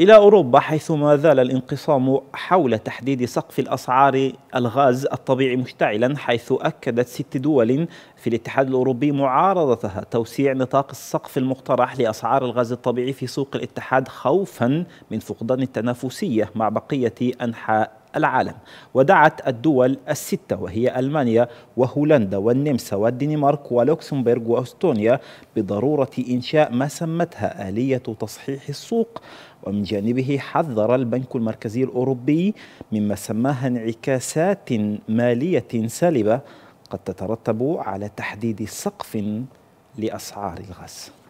إلى أوروبا حيث ما زال الانقسام حول تحديد سقف الأسعار الغاز الطبيعي مشتعلا حيث أكدت ست دول في الاتحاد الأوروبي معارضتها توسيع نطاق السقف المقترح لأسعار الغاز الطبيعي في سوق الاتحاد خوفا من فقدان التنافسية مع بقية أنحاء العالم ودعت الدول الستة وهي ألمانيا وهولندا والنمسا والدنمارك ولوكسمبورغ وأستونيا بضرورة إنشاء ما سمتها آلية تصحيح السوق ومن جانبه حذر البنك المركزي الأوروبي مما سماها انعكاسات مالية سالبة قد تترتب على تحديد سقف لأسعار الغاز